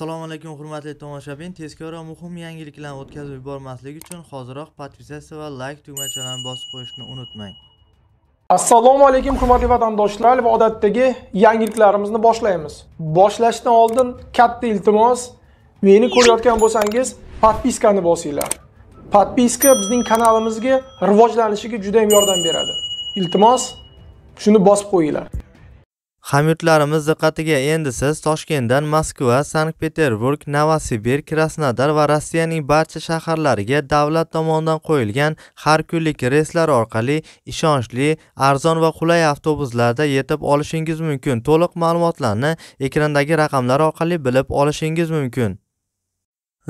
assalomu alaykum hurmatli tomoshabin tezkor va muhim yangiliklarni o'tkazib yubormaslik uchun hozirroq podpisatsiya va like tugmachalarini bosib qo'yishni unutmang assalomu alaykum hurmatli vatandoshlar va odatdagi yangiliklarimizni boshlaymiz boshlashdan oldin katta iltimos meni ko'rayotgan bo'lsangiz podpiskani bosinglar podpiska bizning kanalimizga rivojlanishiga juda yordam beradi iltimos shuni bosib qo'yinglar Hamyurtlarimiz diqqatiga endi siz Toshkentdan Moskva, Sankt-Peterburg, Novosibirsk, Krasnodar va Rossiyaning barcha shaharlariga davlat tomonidan qo'yilgan har kunlik reyslar orqali ishonchli, arzon va qulay avtobuslarda yetib olishingiz mumkin. To'liq ma'lumotlarni ekrandagi raqamlar orqali bilib olishingiz mumkin.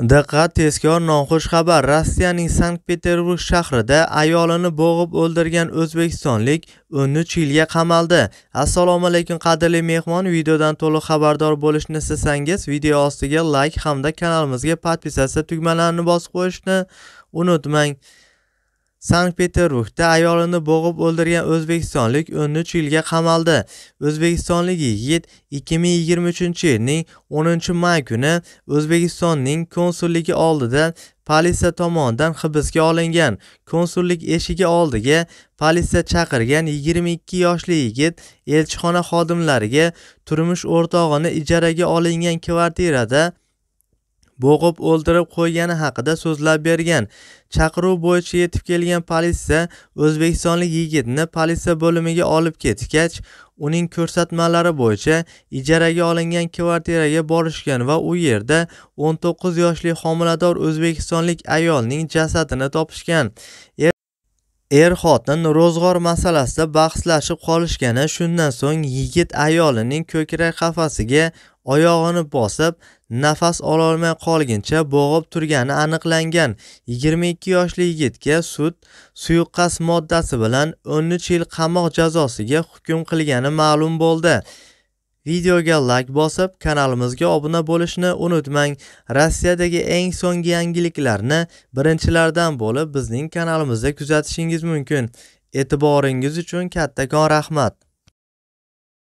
Diqqat tezkor noxush xabar. Rossiyaning Sankt-Peterburg shahrida ayolini bo'g'ib o'ldirgan o'zbekistonlik 13 yilga qamaldi. Assalomu alaykum qadrli mehmon, videodan to'liq xabardor bo'lishni istasangiz, video ostiga like hamda kanalimizga podpisatsiya tugmalarini bosib qo'yishni unutmang. sankt peterburgda ayolini bo'g'ib o'ldirgan o'zbekistonlik 13 yilga qamaldi o'zbekistonlik yigit 2023 yilning 10 may kuni o'zbekistonning konsulligi oldida politsiya tomonidan hibsga olingan konsullik eshigi oldiga politsiya chaqirgan 22 yoshli yigit elchixona xodimlariga turmush o'rtog'ini ijaraga olingan kvartirada bo'g'ib o'ldirib qo'ygani haqida so'zlab bergan chaqiruv bo'yicha yetib kelgan politsiya o'zbekistonlik yigitni politsiya bo'limiga olib ketgach uning ko'rsatmalari bo'yicha ijaraga olingan kvartiraga borishgan va u yerda 19 yoshli homilador o'zbekistonlik ayolning jasadini topishgan er xotin ro'zg'or masalasida bahslashib qolishgani shundan so'ng yigit ayolining ko'krak qafasiga oyog'ini bosib nafas ololmay qolguncha bo'g'ib turgani aniqlangan 22 yoshli yigitga sud suiqasd moddasi bilan 13 yil qamoq jazosiga hukm qilgani ma'lum bo'ldi Videoga like bosib, kanalimizga obuna bo'lishni unutmang. Rossiyadagi eng so'nggi yangiliklarni birinchilardan bo'lib bizning kanalimizda kuzatishingiz mumkin. E'tiboringiz uchun kattakon rahmat.